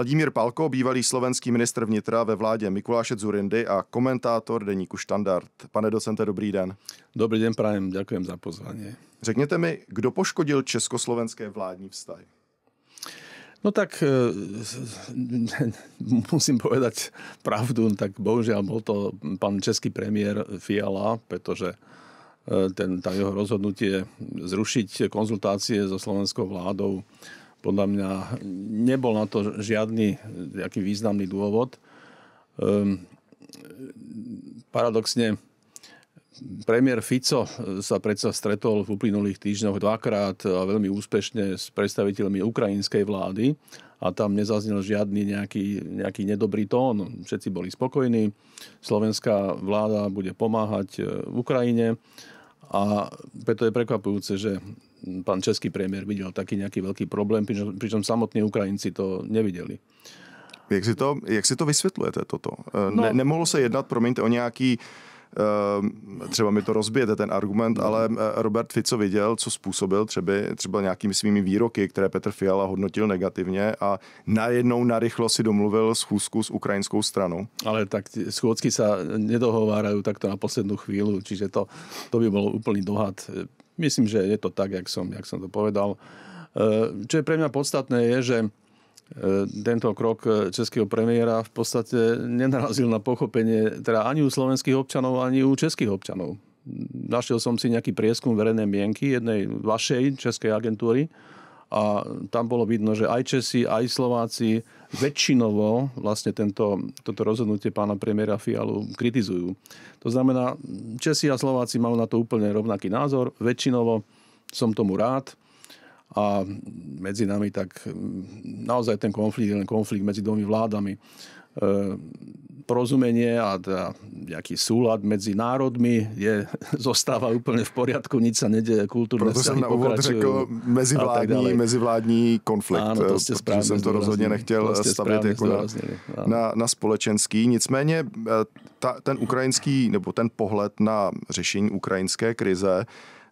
Vladimír Palko, bývalý slovenský ministr vnitra ve vládě Mikuláše Zurindy a komentátor deníku Štandard. Pane docente, dobrý den. Dobrý den, prajem, ďakujem za pozvanie. Řekněte mi, kdo poškodil československé vládní vztahy? No tak e, musím povedať pravdu, no tak bohužiaľ bol to pán český premiér Fiala, pretože e, ten, tá jeho rozhodnutie zrušiť konzultácie so slovenskou vládou podľa mňa nebol na to žiadny nejaký významný dôvod. Ehm, paradoxne, premiér Fico sa predsa stretol v uplynulých týždňoch dvakrát a veľmi úspešne s predstaviteľmi ukrajinskej vlády a tam nezaznel žiadny nejaký, nejaký nedobrý tón. Všetci boli spokojní. Slovenská vláda bude pomáhať v e, Ukrajine a preto je prekvapujúce, že pán český premiér videl taký nejaký veľký problém, pričom, pričom samotní Ukrajinci to nevideli. Jak si to, jak si to vysvětlujete toto? Eh, no, ne, nemohlo se jednat, promiňte, o nějaký eh, třeba mi to rozbijete ten argument, no. ale eh, Robert Fico viděl, co způsobil třeba, třeba nějakými svými výroky, které Petr Fiala hodnotil negativně a najednou narychlo si domluvil schůzku s ukrajinskou stranou. Ale tak schůzky se nedohovárají takto na poslední chvíli, čiže to, to by bylo úplný dohad Myslím, že je to tak, jak som, jak som to povedal. E, čo je pre mňa podstatné je, že e, tento krok e, českého premiéra v podstate nenarazil na pochopenie teda ani u slovenských občanov, ani u českých občanov. Našiel som si nejaký prieskum verejnej mienky jednej vašej českej agentúry, a tam bolo vidno, že aj Česi, aj Slováci väčšinovo vlastne tento, toto rozhodnutie pána premiéra Fialu kritizujú. To znamená, Česi a Slováci majú na to úplne rovnaký názor. Väčšinovo som tomu rád a medzi nami tak mm, naozaj ten konflikt je len konflikt medzi dvomi vládami. E, porozumenie a teda nejaký súlad medzi národmi je, zostáva úplne v poriadku, nič sa nedeje, kultúrne Proto som na úvod řekl mezivládní, konflikt, Áno, to ste správne jsem to rozhodně nechtěl stavieť na, na, na společenský. Nicméně eh, ta, ten ukrajinský, nebo ten pohled na řešení ukrajinské krize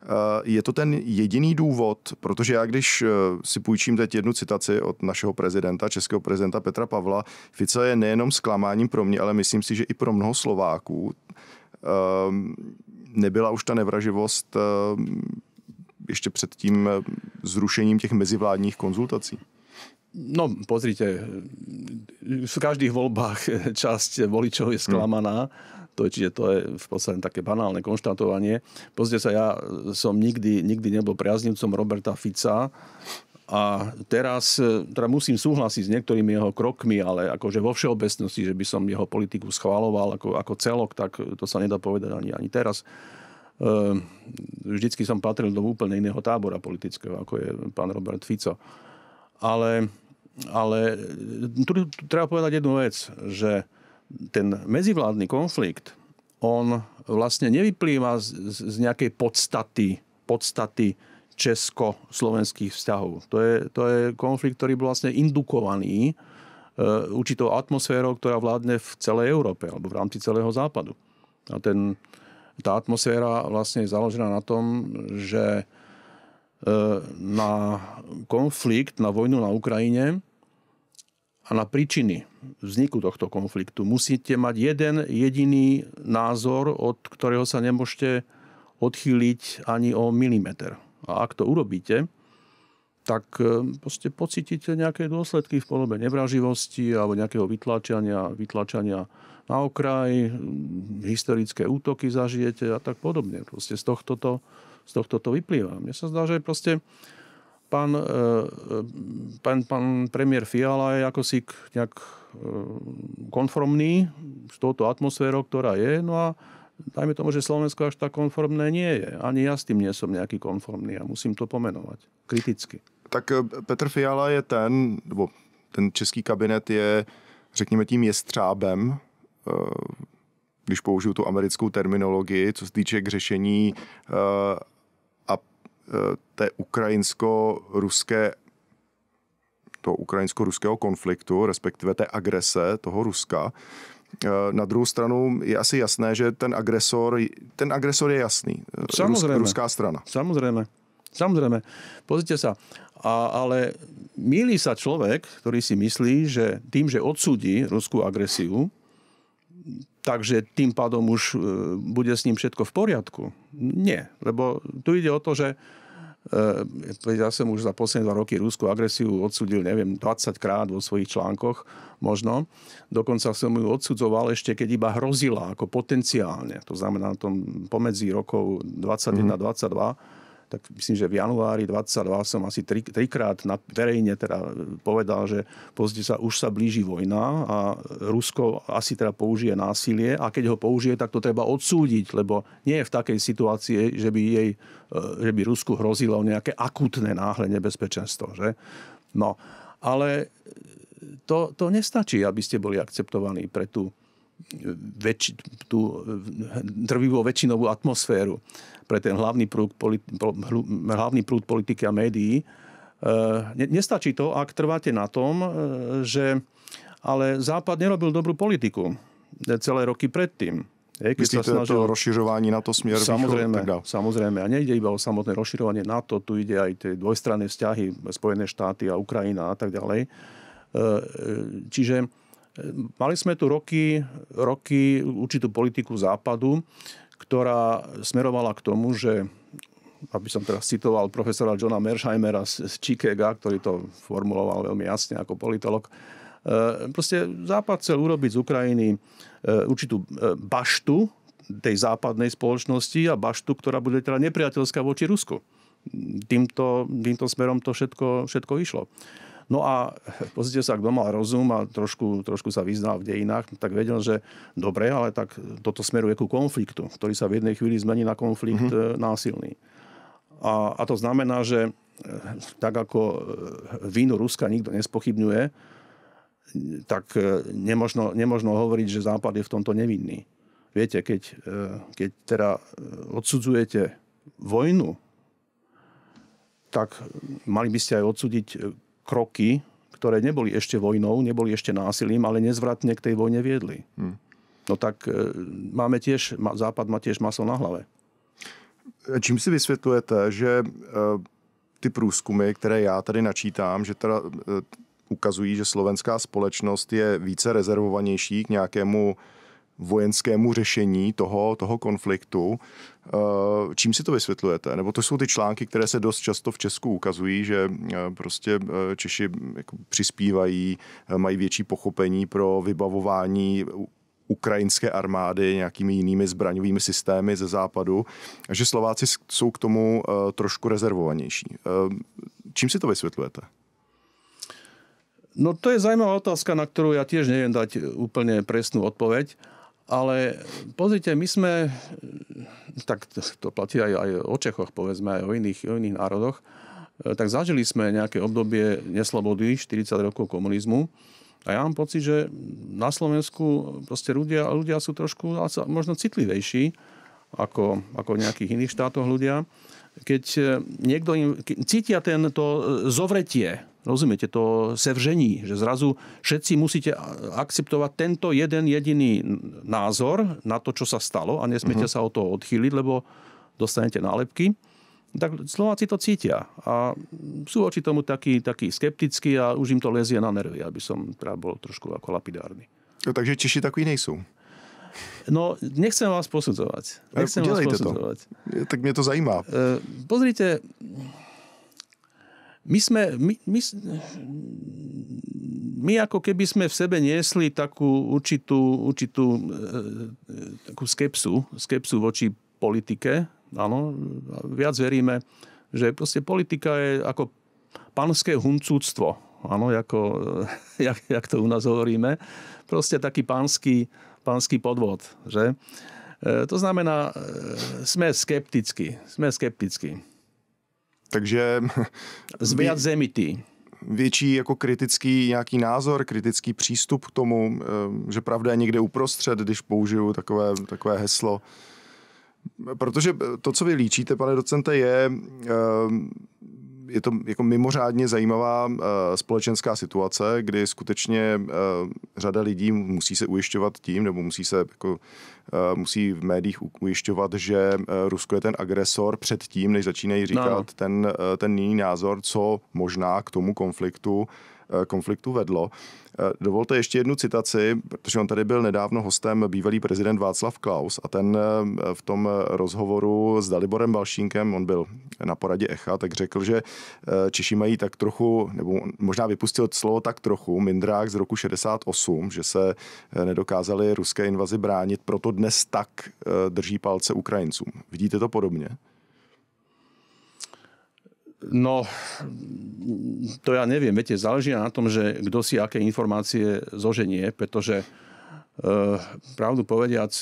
Eh, je to ten jediný důvod, protože já když eh, si půjčím teď jednu citaci od našeho prezidenta, českého prezidenta Petra Pavla, Fico je nejenom zklamáním pro mě, ale myslím si, že i pro mnoho Slováků eh, nebyla už ta nevraživost ještě před tím zrušením těch mezivládních konzultací? No, pozrite, v každých voľbách časť voličov je sklamaná. Hm. To je, čiže to je v podstate také banálne konštatovanie. Pozrite sa, ja som nikdy, nikdy nebol priaznivcom Roberta Fica, a teraz e, teda musím súhlasiť s niektorými jeho krokmi, ale akože vo všeobecnosti, že by som jeho politiku schváloval ako, ako celok, tak to sa nedá povedať ani, ani teraz. E, vždycky som patril do úplne iného tábora politického, ako je pán Robert Fico. Ale, ale e, tu treba povedať jednu vec, že ten medzivládny konflikt, on vlastne nevyplýva z, z nejakej podstaty, podstaty česko-slovenských vzťahov. To je, to je konflikt, ktorý bol vlastne indukovaný e, určitou atmosférou, ktorá vládne v celej Európe alebo v rámci celého západu. A ten, tá atmosféra vlastne je založená na tom, že e, na konflikt, na vojnu na Ukrajine a na príčiny vzniku tohto konfliktu. Musíte mať jeden jediný názor, od ktorého sa nemôžete odchýliť ani o milimeter. A ak to urobíte, tak e, proste pocítite nejaké dôsledky v podobe nevraživosti alebo nejakého vytlačania vytlačania na okraj, historické útoky zažijete a tak podobne. Proste z tohto to, z tohto to vyplýva. Mne sa zdá, že proste pán, eh, eh, pán, pán premiér Fiala je ako si nejak eh, konformný s touto atmosférou, ktorá je. No a dajme tomu, že Slovensko až tak konformné nie je. Ani ja s tým nie som nejaký konformný a musím to pomenovať kriticky. Tak Petr Fiala je ten, nebo ten český kabinet je, řekněme tím jestřábem, když použiju tu americkou terminologii, co se týče k řešení Eh, té ukrajinsko-ruské toho ukrajinsko-ruského konfliktu, respektive té agrese toho Ruska. Eh, na druhou stranu je asi jasné, že ten agresor, ten agresor je jasný. Eh, Samozrejme. Ruská strana. Samozrejme. Samozrejme. Pozrite sa. A, ale míli sa človek, ktorý si myslí, že tým, že odsúdi ruskú agresiu, takže tým pádom už e, bude s ním všetko v poriadku. Nie, lebo tu ide o to, že e, ja som už za posledné dva roky rúskú agresiu odsudil, neviem, 20 krát vo svojich článkoch možno. Dokonca som ju odsudzoval ešte, keď iba hrozila ako potenciálne. To znamená na tom pomedzi rokov 21-22 tak myslím, že v januári 22 som asi tri, trikrát na, verejne teda e, povedal, že pozrite sa, už sa blíži vojna a Rusko asi teda použije násilie a keď ho použije, tak to treba odsúdiť, lebo nie je v takej situácii, že by, jej, e, že by Rusku hrozilo nejaké akutné náhle nebezpečenstvo. Že? No, ale to, to nestačí, aby ste boli akceptovaní pre tú väč, tú drvivú väčšinovú atmosféru pre ten hlavný prúd, politi- hlavný prúd politiky a médií. E, Nestačí to, ak trváte na tom, e, že ale Západ nerobil dobrú politiku e, celé roky predtým. Je, keď Myslíte sa snažil... to rozširovanie na to smer samozrejme, východ, samozrejme. A nejde iba o samotné rozširovanie na to. tu ide aj tie dvojstranné vzťahy Spojené štáty a Ukrajina a tak ďalej. E, e Čiže e, Mali sme tu roky, roky určitú politiku západu, ktorá smerovala k tomu, že aby som teraz citoval profesora Johna Mersheimera z, z Chicaga, ktorý to formuloval veľmi jasne ako politolog, e, proste Západ chcel urobiť z Ukrajiny e, určitú e, baštu tej západnej spoločnosti a baštu, ktorá bude teda nepriateľská voči Rusku. Týmto, týmto smerom to všetko, všetko išlo. No a pozrite sa, kto mal rozum a trošku, trošku sa vyznal v dejinách, tak vedel, že dobre, ale tak toto smeruje ku konfliktu, ktorý sa v jednej chvíli zmení na konflikt mm-hmm. násilný. A, a to znamená, že e, tak ako e, vínu Ruska nikto nespochybňuje, tak nemožno, nemožno hovoriť, že Západ je v tomto nevinný. Viete, keď, keď teda odsudzujete vojnu, tak mali by ste aj odsúdiť kroky, ktoré neboli ešte vojnou, neboli ešte násilím, ale nezvratne k tej vojne viedli. Hmm. No tak e, máme tiež, Západ má tiež maso na hlave. E, čím si vysvětlujete, že e, ty průzkumy, které já tady načítám, že teda ukazují, že slovenská společnost je více rezervovanější k nějakému vojenskému řešení toho, toho konfliktu. Eh, čím si to vysvětlujete? Nebo to jsou ty články, které se dost často v Česku ukazují, že eh, prostě eh, Češi jako přispívají, mají větší pochopení pro vybavování ukrajinské armády nějakými jinými zbraňovými systémy ze západu, že Slováci jsou k tomu trošku rezervovanější. Čím si to vysvětlujete? No to je zajímavá otázka, na ktorú ja tiež neviem dať úplne presnú odpoveď. Ale pozrite, my sme, tak to platí aj, aj o Čechoch, povedzme, aj o iných, o iných národoch, e, tak zažili sme nejaké obdobie neslobody, 40 rokov komunizmu. A ja mám pocit, že na Slovensku proste ľudia, ľudia sú trošku možno citlivejší ako, ako v nejakých iných štátoch ľudia. Keď e, niekto im keď cítia tento e, zovretie Rozumiete to sevření, že zrazu všetci musíte akceptovať tento jeden jediný názor na to, čo sa stalo a nesmiete uh-huh. sa o to odchýliť, lebo dostanete nálepky. Tak Slováci to cítia a sú oči tomu takí, takí skeptickí a už im to lezie na nervy, aby som teda bol trošku ako lapidárny. No, takže Češi takový nejsú. No, nechcem vás posudzovať. E, nechcem vás posudzovať. To. E, tak mne to zajímá. E, pozrite, my sme, my, my, my ako keby sme v sebe niesli takú určitú, určitú e, e, takú skepsu, skepsu voči politike. Áno, viac veríme, že proste politika je ako panské huncúctvo. Áno, ako, jak, jak to u nás hovoríme. Proste taký panský panský podvod, že? E, to znamená, e, sme skeptickí. Sme skeptickí. Takže... Zvět zemitý větší jako kritický nějaký názor, kritický přístup k tomu, eh, že pravda je někde uprostřed, když použiju takové, takové heslo. Protože to, co vy líčíte, pane docente, je eh, je to jako mimořádně zajímavá eh, společenská situace, kdy skutečně eh, řada lidí musí se ujišťovat tím, nebo musí se jako, eh, musí v médiích ujišťovat, že Rusko je ten agresor před tím, než začínají no, no. říkat no. ten, ten jiný názor, co možná k tomu konfliktu Eh, konfliktu vedlo. Eh, dovolte ještě jednu citaci, protože on tady byl nedávno hostem bývalý prezident Václav Klaus a ten eh, v tom rozhovoru s Daliborem Balšínkem, on byl na poradě Echa, tak řekl, že Češi mají tak trochu, nebo možná vypustil slovo tak trochu, Mindrák z roku 68, že se nedokázali ruské invazi bránit, proto dnes tak drží palce Ukrajincům. Vidíte to podobně? No, to ja neviem, viete, záleží na tom, že kto si aké informácie zoženie, pretože e, pravdu povediac,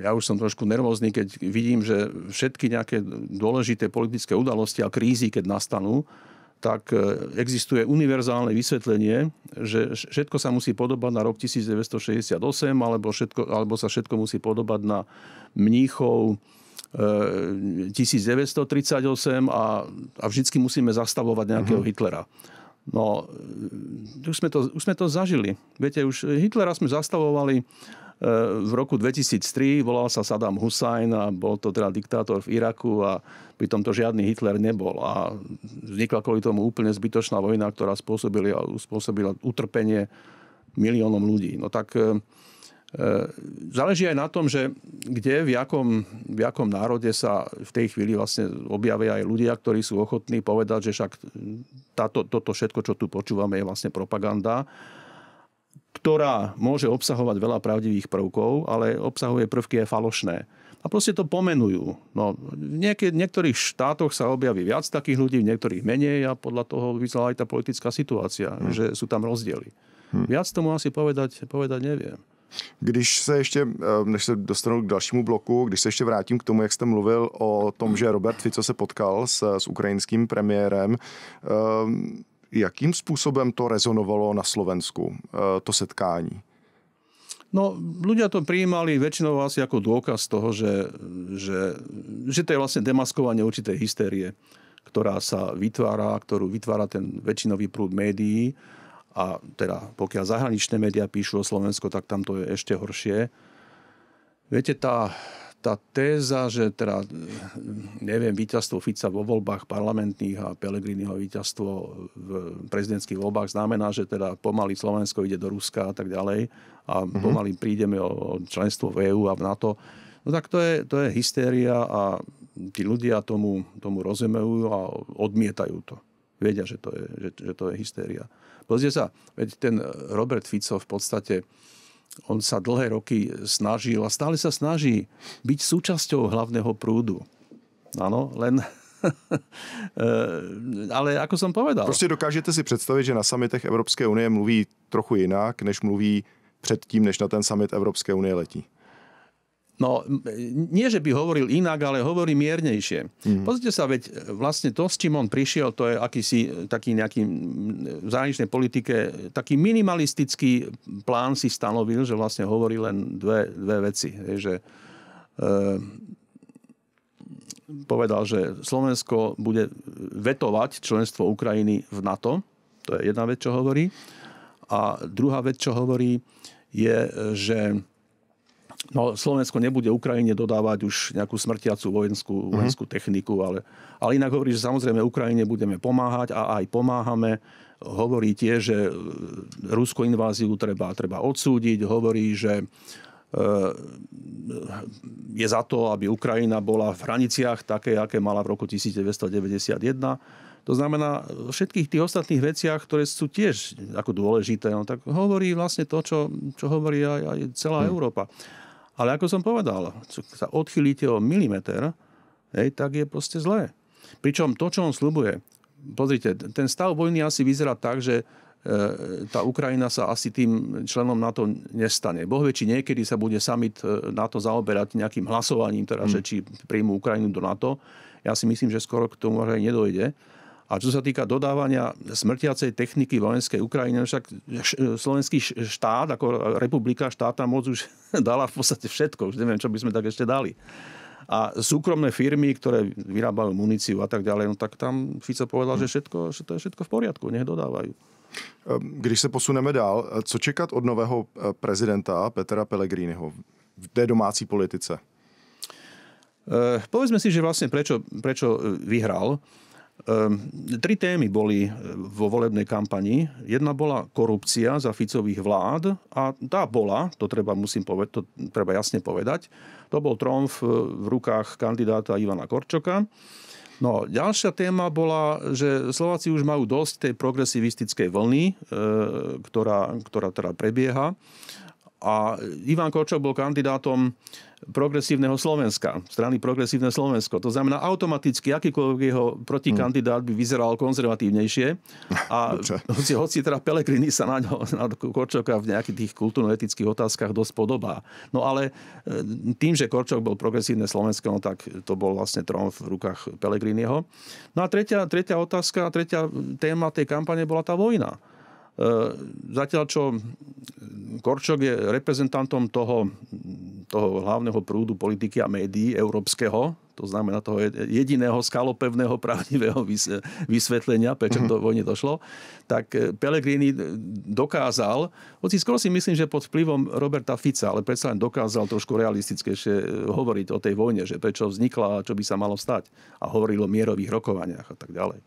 ja už som trošku nervózny, keď vidím, že všetky nejaké dôležité politické udalosti a krízy, keď nastanú, tak e, existuje univerzálne vysvetlenie, že všetko sa musí podobať na rok 1968, alebo, všetko, alebo sa všetko musí podobať na mníchov, 1938 eh, a, a vždycky musíme zastavovať nejakého mm-hmm. Hitlera. No, eh, už sme, to, už sme to zažili. Viete, už Hitlera sme zastavovali eh, v roku 2003, volal sa Saddam Hussein a bol to teda diktátor v Iraku a pritom to žiadny Hitler nebol. A vznikla kvôli tomu úplne zbytočná vojna, ktorá spôsobila, spôsobila utrpenie miliónom ľudí. No tak E, záleží aj na tom, že kde, v jakom, v jakom národe sa v tej chvíli vlastne objavia aj ľudia, ktorí sú ochotní povedať, že však táto, toto všetko, čo tu počúvame, je vlastne propaganda, ktorá môže obsahovať veľa pravdivých prvkov, ale obsahuje prvky aj falošné. A proste to pomenujú. No, v, v niektorých štátoch sa objaví viac takých ľudí, v niektorých menej a podľa toho vyzerá aj tá politická situácia, hmm. že sú tam rozdiely. Hmm. Viac tomu asi povedať, povedať neviem. Když se ještě, eh, než se dostanu k dalšímu bloku, když se ještě vrátím k tomu, jak jste mluvil o tom, že Robert Fico se potkal s, s ukrajinským premiérem, eh, jakým způsobem to rezonovalo na Slovensku, eh, to setkání? No, ľudia to prijímali väčšinou asi ako dôkaz toho, že, že, že to je vlastne demaskovanie určitej hystérie, ktorá sa vytvára, ktorú vytvára ten väčšinový prúd médií a teda pokiaľ zahraničné médiá píšu o Slovensko, tak tam to je ešte horšie. Viete, tá, tá téza, že teda, neviem, víťazstvo Fica vo voľbách parlamentných a Pelegriniho víťazstvo v prezidentských voľbách znamená, že teda pomaly Slovensko ide do Ruska a tak ďalej a mm-hmm. pomaly prídeme o členstvo v EÚ a v NATO. No tak to je, to je hystéria a tí ľudia tomu, tomu rozumejú a odmietajú to. Vedia, že to je, že, že to je hystéria. Pozrite sa, veď ten eh, Robert Fico v podstate on sa dlhé roky snažil a stále sa snaží byť súčasťou hlavného prúdu. Áno, len eh, ale ako som povedal. Prostě dokážete si představit, že na samitech Európskej únie mluví trochu jinak, než mluví předtím, než na ten summit Evropské unie letí. No, nie, že by hovoril inak, ale hovorí miernejšie. Mm-hmm. Pozrite sa, veď e, vlastne to, s čím on prišiel, to je akýsi e, taký nejaký v zahraničnej politike, taký minimalistický plán si stanovil, že vlastne hovorí len dve, dve veci. Je, že e, povedal, že Slovensko bude vetovať členstvo Ukrajiny v NATO. To je jedna vec, čo hovorí. A druhá vec, čo hovorí, je, e, že No, Slovensko nebude Ukrajine dodávať už nejakú smrtiacú vojenskú, mhm. vojenskú mm-hmm. techniku, ale, ale inak hovorí, že samozrejme Ukrajine budeme pomáhať a aj pomáhame. Hovorí tie, že e, Rusko inváziu treba, treba odsúdiť. Hovorí, že e, je za to, aby Ukrajina bola v hraniciach také, aké mala v roku 1991. To znamená, v všetkých tých ostatných veciach, ktoré sú tiež ako dôležité, no, tak hovorí vlastne to, čo, čo hovorí aj, aj celá hmm. Európa. Ale ako som povedal, sa odchylíte o milimeter, hej, tak je proste zlé. Pričom to, čo on slubuje, pozrite, ten stav vojny asi vyzerá tak, že e, tá Ukrajina sa asi tým členom NATO nestane. Boh vie, či niekedy sa bude summit e, NATO zaoberať nejakým hlasovaním, teda, hmm. že či príjmu Ukrajinu do NATO. Ja si myslím, že skoro k tomu aj nedojde. A čo sa týka dodávania smrtiacej techniky vojenskej Ukrajine, no však slovenský štát, ako republika, štátna moc už dala v podstate všetko. Už neviem, čo by sme tak ešte dali. A súkromné firmy, ktoré vyrábajú muníciu a tak ďalej, no tak tam Fico povedal, že, všetko, že to je všetko v poriadku, nech dodávajú. Ehm, když se posuneme dál, eh, co čekat od nového eh, prezidenta Petra Pellegriniho v té domácí politice? Eh, povedzme si, že vlastne prečo, prečo vyhral. Ehm, tri témy boli eh, vo volebnej kampani. Jedna bola korupcia za Ficových vlád a tá bola, to treba, musím poved- to treba jasne povedať, to bol tromf eh, v rukách kandidáta Ivana Korčoka. No, ďalšia téma bola, že Slováci už majú dosť tej progresivistickej vlny, eh, ktorá, ktorá teda prebieha. A Ivan Korčok bol kandidátom progresívneho Slovenska, strany progresívne Slovensko. To znamená, automaticky akýkoľvek jeho protikandidát by vyzeral konzervatívnejšie. A hoci, hoci teda Pelegrini sa na, ňo, na Korčoka v nejakých tých kultúrno-etických otázkach dosť podobá. No ale e, tým, že Korčok bol progresívne Slovensko, no tak to bol vlastne trón v rukách Pelegriniho. No a tretia, tretia otázka, tretia téma tej kampane bola tá vojna. E, zatiaľ, čo Korčok je reprezentantom toho toho hlavného prúdu politiky a médií európskeho, to znamená toho jediného skalopevného pravdivého vysvetlenia, prečo to mhm. vojne do došlo, tak eh, Pellegrini eh, dokázal, hoci skoro si myslím, že pod vplyvom Roberta Fica, ale predsa len dokázal trošku realistickejšie eh, hovoriť o tej vojne, že prečo vznikla a čo by sa malo stať. A hovoril o mierových rokovaniach a tak ďalej.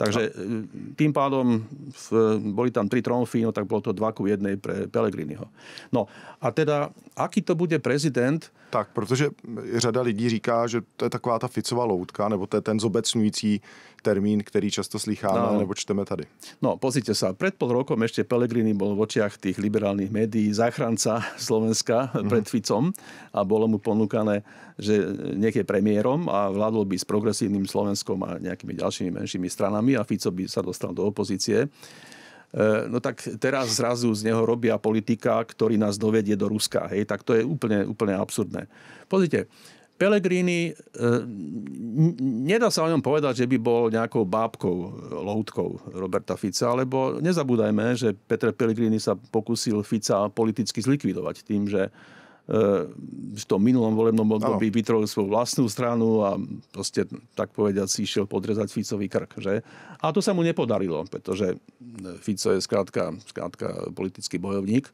Takže no. e, tým pádom v, boli tam tri tromfy, no tak bolo to dva ku jednej pre Pelegriniho. No a teda, aký to bude prezident? Tak, protože řada lidí říká, že to je taková ta Ficová loutka, nebo to je ten zobecňující termín, který často slycháme, no. nebo čteme tady. No, pozrite sa, pred pol rokom ešte Pelegrini bol v očiach tých liberálnych médií záchranca Slovenska mm-hmm. pred Ficom a bolo mu ponúkané, že nech je premiérom a vládol by s progresívnym Slovenskom a nejakými ďalšími menšími stranami voľbami a Fico by sa dostal do opozície. E, no tak teraz zrazu z neho robia politika, ktorý nás dovedie do Ruska. Hej, tak to je úplne, úplne absurdné. Pozrite, Pellegrini, e, nedá sa o ňom povedať, že by bol nejakou bábkou, e, loutkou Roberta Fica, lebo nezabúdajme, že Petr Pellegrini sa pokusil Fica politicky zlikvidovať tým, že E, v tom minulom volebnom období no. svoju vlastnú stranu a proste, tak povediať, si išiel podrezať Ficovi krk. Že? A to sa mu nepodarilo, pretože e, Fico je skrátka, skrátka politický bojovník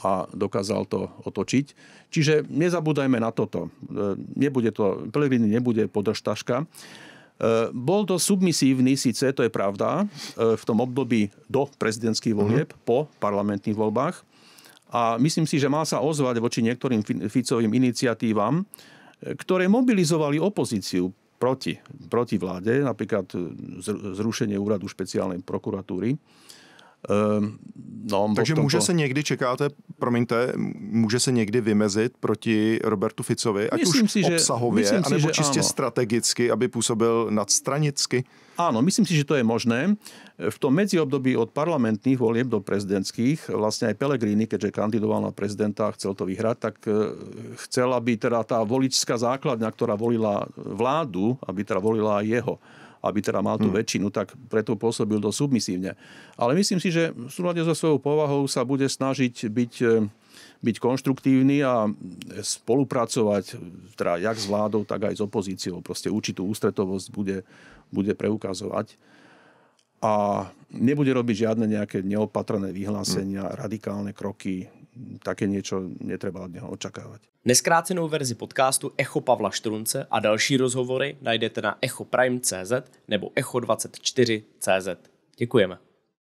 a dokázal to otočiť. Čiže nezabúdajme na toto. E, nebude to, Pelegrini nebude podržtaška. Bol to submisívny, síce to je pravda, v tom období do prezidentských volieb, mm-hmm. po parlamentných voľbách. A myslím si, že má sa ozvať voči niektorým Ficovým iniciatívam, e, ktoré mobilizovali opozíciu proti, proti vláde, napríklad e, zrušenie úradu špeciálnej prokuratúry. Ehm, no, Takže tomto... může se někdy, čekáte, promiňte, může se někdy vymezit proti Robertu Ficovi, ať myslím už si, že, obsahově, myslím anebo si, že čistě ano. strategicky, aby působil nadstranicky? Áno, myslím si, že to je možné. V tom medziobdobí od parlamentných volieb do prezidentských, vlastne aj Pellegrini, keďže kandidoval na prezidenta a chcel to vyhrať, tak eh, chcel, aby teda tá voličská základňa, ktorá volila vládu, aby teda volila aj jeho aby teda mal tú hmm. väčšinu, tak preto pôsobil dosť submisívne. Ale myslím si, že v súlade so svojou povahou sa bude snažiť byť e, byť konštruktívny a spolupracovať teda jak s vládou, tak aj s opozíciou. Proste určitú ústretovosť bude, bude preukazovať a nebude robiť žiadne nejaké neopatrné vyhlásenia, radikálne kroky, také niečo netreba od neho očakávať. Neskrácenou verzi podcastu Echo Pavla Štrunce a další rozhovory najdete na echoprime.cz nebo echo24.cz. Děkujeme.